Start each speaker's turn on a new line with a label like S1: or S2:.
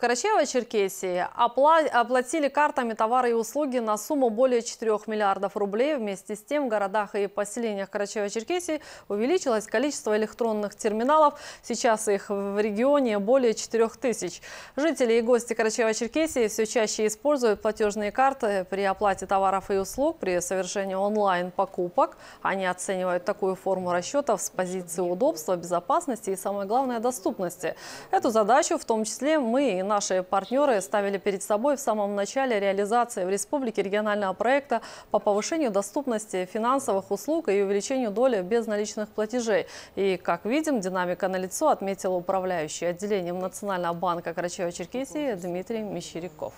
S1: Карачаево-Черкесии оплатили картами товары и услуги на сумму более 4 миллиардов рублей. Вместе с тем в городах и поселениях Карачаево-Черкесии увеличилось количество электронных терминалов. Сейчас их в регионе более 4 тысяч. Жители и гости Карачаево-Черкесии все чаще используют платежные карты при оплате товаров и услуг, при совершении онлайн-покупок. Они оценивают такую форму расчетов с позиции удобства, безопасности и, самое главное, доступности. Эту задачу в том числе мы и наши партнеры ставили перед собой в самом начале реализации в республике регионального проекта по повышению доступности финансовых услуг и увеличению доли безналичных платежей. И, как видим, динамика налицо отметил управляющий отделением Национального банка Карачаева-Черкесии Дмитрий Мещеряков.